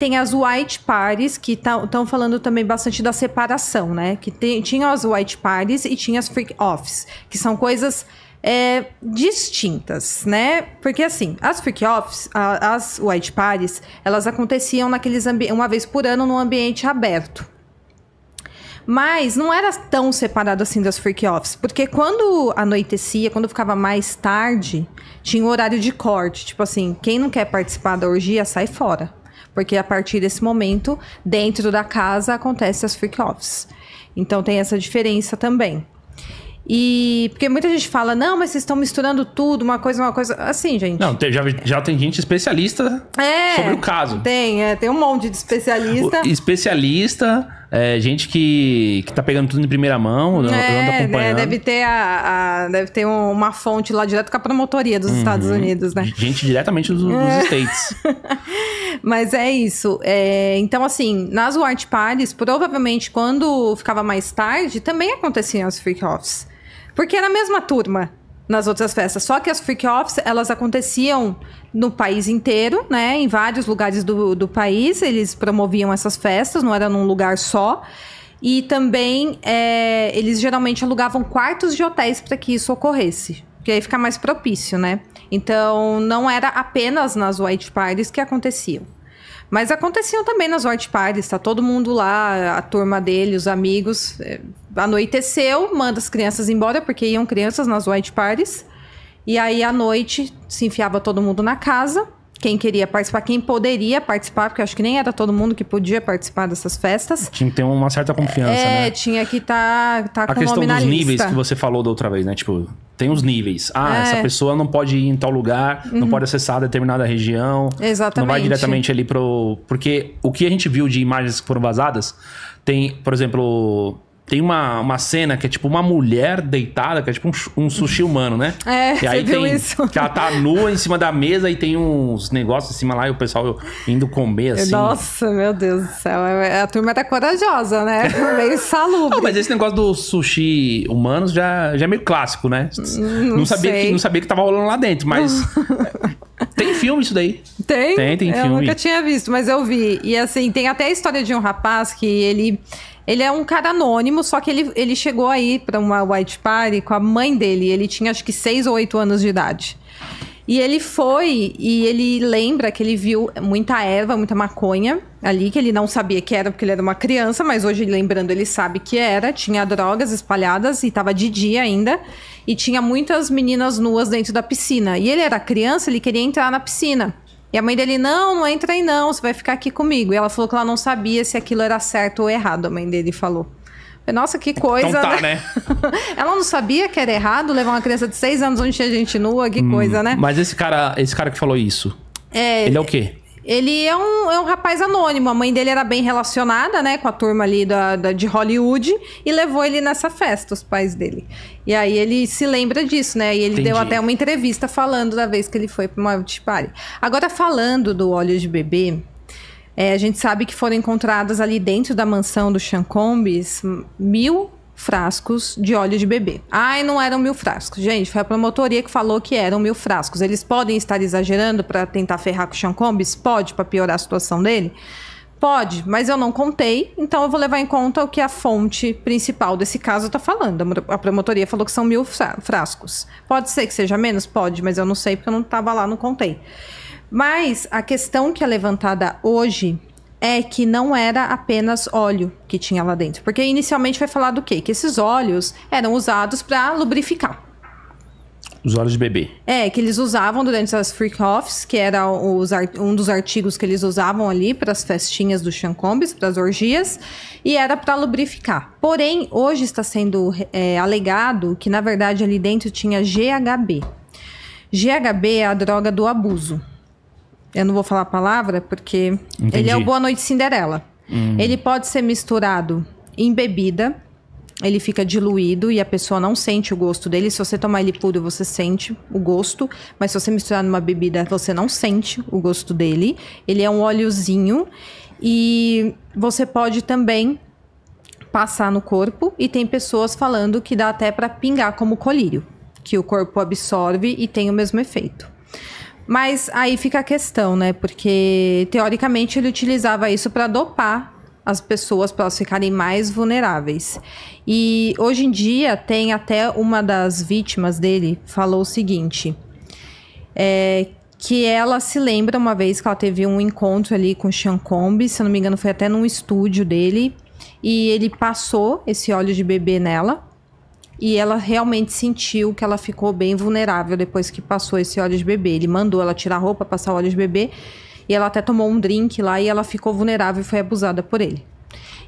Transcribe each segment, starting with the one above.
Tem as white pares, que estão tá, falando também bastante da separação, né? Que tem, tinha as white pares e tinha as freak offs, que são coisas é, distintas, né? Porque assim, as freak offs, a, as white pares, elas aconteciam naqueles uma vez por ano num ambiente aberto. Mas não era tão separado assim das freak offs, porque quando anoitecia, quando ficava mais tarde, tinha um horário de corte, tipo assim, quem não quer participar da orgia sai fora. Porque a partir desse momento, dentro da casa acontecem as freak-offs. Então tem essa diferença também. E porque muita gente fala, não, mas vocês estão misturando tudo, uma coisa, uma coisa. Assim, gente. Não, já, já tem gente especialista é, sobre o caso. Tem, é, tem um monte de especialista. O, especialista, é, gente que, que tá pegando tudo em primeira mão, tá é, né, acompanhando. deve ter, a, a, deve ter uma fonte lá direto com a promotoria dos uhum, Estados Unidos, né? Gente diretamente dos, dos é. States. Mas é isso. É, então, assim, nas White Parties, provavelmente quando ficava mais tarde, também aconteciam as freak-offs. Porque era a mesma turma nas outras festas. Só que as freak-offs, elas aconteciam no país inteiro, né? Em vários lugares do, do país, eles promoviam essas festas, não era num lugar só. E também, é, eles geralmente alugavam quartos de hotéis para que isso ocorresse porque aí fica mais propício, né? Então, não era apenas nas white parties que aconteciam. Mas aconteciam também nas white parties, tá todo mundo lá, a turma dele, os amigos. É, anoiteceu, manda as crianças embora, porque iam crianças nas white parties. E aí, à noite, se enfiava todo mundo na casa quem queria participar, quem poderia participar, porque acho que nem era todo mundo que podia participar dessas festas. Tinha que ter uma certa confiança, é, né? tinha que estar tá, tá a com A questão dos níveis que você falou da outra vez, né? Tipo, tem os níveis. Ah, é. essa pessoa não pode ir em tal lugar, uhum. não pode acessar determinada região. Exatamente. Não vai diretamente ali pro... Porque o que a gente viu de imagens que foram vazadas, tem, por exemplo tem uma, uma cena que é tipo uma mulher deitada, que é tipo um, um sushi humano, né? É, e aí você tem, viu isso? Que ela tá nua em cima da mesa e tem uns negócios em cima lá e o pessoal indo comer, assim. Nossa, meu Deus do céu. É, é, a turma tá corajosa, né? Meio salubre. Não, mas esse negócio do sushi humanos já, já é meio clássico, né? Hum, não, não sabia, sei. que, não sabia que tava rolando lá dentro, mas Tem filme isso daí? Tem. Tem, tem eu filme. Eu nunca tinha visto, mas eu vi. E assim, tem até a história de um rapaz que ele. Ele é um cara anônimo, só que ele, ele chegou aí para uma white party com a mãe dele. Ele tinha acho que seis ou oito anos de idade. E ele foi e ele lembra que ele viu muita erva, muita maconha ali, que ele não sabia que era porque ele era uma criança, mas hoje, lembrando, ele sabe que era. Tinha drogas espalhadas e tava de dia ainda. E tinha muitas meninas nuas dentro da piscina. E ele era criança, ele queria entrar na piscina. E a mãe dele, não, não entra aí não, você vai ficar aqui comigo. E ela falou que ela não sabia se aquilo era certo ou errado, a mãe dele falou. Nossa, que coisa. Então tá, né? né? Ela não sabia que era errado levar uma criança de seis anos onde tinha gente nua, que hum, coisa, né? Mas esse cara, esse cara que falou isso. É, ele é o quê? Ele é um, é um rapaz anônimo. A mãe dele era bem relacionada, né, com a turma ali da, da, de Hollywood e levou ele nessa festa, os pais dele. E aí ele se lembra disso, né? E ele Entendi. deu até uma entrevista falando da vez que ele foi para uma party. Agora, falando do óleo de bebê, é, a gente sabe que foram encontradas ali dentro da mansão do Chancombes mil frascos de óleo de bebê. Ai, não eram mil frascos. Gente, foi a promotoria que falou que eram mil frascos. Eles podem estar exagerando para tentar ferrar com o Sean Pode, para piorar a situação dele? Pode, mas eu não contei, então eu vou levar em conta o que a fonte principal desse caso está falando. A promotoria falou que são mil frascos. Pode ser que seja menos? Pode, mas eu não sei porque eu não estava lá, não contei. Mas a questão que é levantada hoje é que não era apenas óleo que tinha lá dentro. Porque inicialmente vai falar do quê? Que esses óleos eram usados para lubrificar. Os óleos de bebê. É, que eles usavam durante as freak-offs, que era os, um dos artigos que eles usavam ali para as festinhas do Xancombes, para as orgias, e era para lubrificar. Porém, hoje está sendo é, alegado que, na verdade, ali dentro tinha GHB. GHB é a droga do abuso. Eu não vou falar a palavra, porque Entendi. ele é o Boa Noite Cinderela. Hum. Ele pode ser misturado em bebida, ele fica diluído e a pessoa não sente o gosto dele. Se você tomar ele puro, você sente o gosto, mas se você misturar numa bebida, você não sente o gosto dele. Ele é um óleozinho e você pode também passar no corpo e tem pessoas falando que dá até para pingar como colírio, que o corpo absorve e tem o mesmo efeito. Mas aí fica a questão, né? Porque teoricamente ele utilizava isso para dopar as pessoas para elas ficarem mais vulneráveis. E hoje em dia tem até uma das vítimas dele falou o seguinte, é, que ela se lembra uma vez que ela teve um encontro ali com o Sean Combs, se eu não me engano foi até num estúdio dele, e ele passou esse óleo de bebê nela e ela realmente sentiu que ela ficou bem vulnerável depois que passou esse óleo de bebê. Ele mandou ela tirar a roupa, passar o óleo de bebê, e ela até tomou um drink lá e ela ficou vulnerável e foi abusada por ele.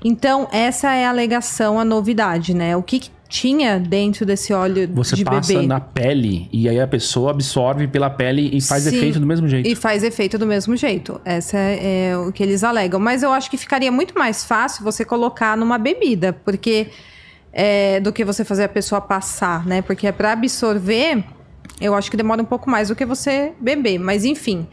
Então, essa é a alegação, a novidade, né? O que, que tinha dentro desse óleo Você de bebê? Você passa na pele e aí a pessoa absorve pela pele e faz Sim, efeito do mesmo jeito. E faz efeito do mesmo jeito. Essa é, é o que eles alegam. Mas eu acho que ficaria muito mais fácil você colocar numa bebida, porque é, do que você fazer a pessoa passar, né? Porque é para absorver, eu acho que demora um pouco mais do que você beber. Mas enfim,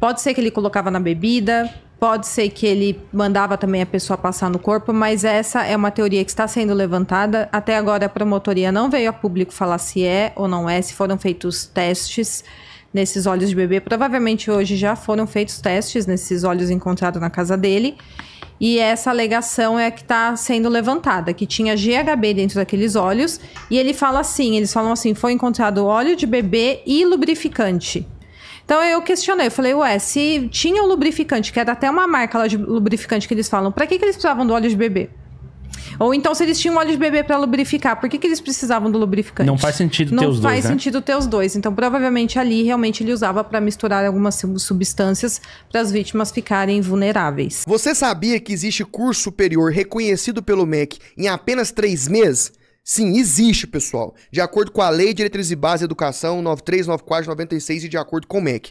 pode ser que ele colocava na bebida, pode ser que ele mandava também a pessoa passar no corpo, mas essa é uma teoria que está sendo levantada. Até agora a promotoria não veio a público falar se é ou não é, se foram feitos testes nesses olhos de bebê. Provavelmente hoje já foram feitos testes nesses olhos encontrados na casa dele e essa alegação é que está sendo levantada, que tinha GHB dentro daqueles óleos, e ele fala assim, eles falam assim, foi encontrado óleo de bebê e lubrificante. Então eu questionei, eu falei, ué, se tinha o um lubrificante, que era até uma marca lá de lubrificante que eles falam, para que, que eles precisavam do óleo de bebê? Ou então se eles tinham óleo de bebê para lubrificar, por que, que eles precisavam do lubrificante? Não faz sentido ter os dois, Não faz né? sentido ter os dois. Então provavelmente ali realmente ele usava para misturar algumas substâncias para as vítimas ficarem vulneráveis. Você sabia que existe curso superior reconhecido pelo MEC em apenas três meses? Sim, existe, pessoal. De acordo com a Lei de Diretrizes e Base de Educação 9394 96 e de acordo com o MEC.